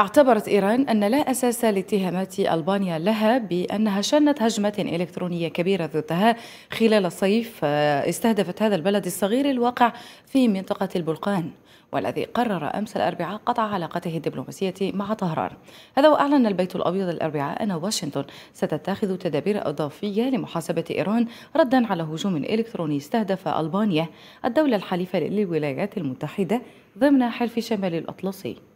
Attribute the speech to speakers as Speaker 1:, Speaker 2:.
Speaker 1: اعتبرت إيران أن لا أساس لاتهامات ألبانيا لها بأنها شنت هجمة إلكترونية كبيرة ضدها خلال الصيف آه، استهدفت هذا البلد الصغير الواقع في منطقة البلقان والذي قرر أمس الأربعاء قطع علاقته الدبلوماسية مع طهران هذا وأعلن البيت الأبيض الأربعاء أن واشنطن ستتخذ تدابير إضافية لمحاسبة إيران ردا على هجوم إلكتروني استهدف ألبانيا الدولة الحليفة للولايات المتحدة ضمن حلف شمال الأطلسي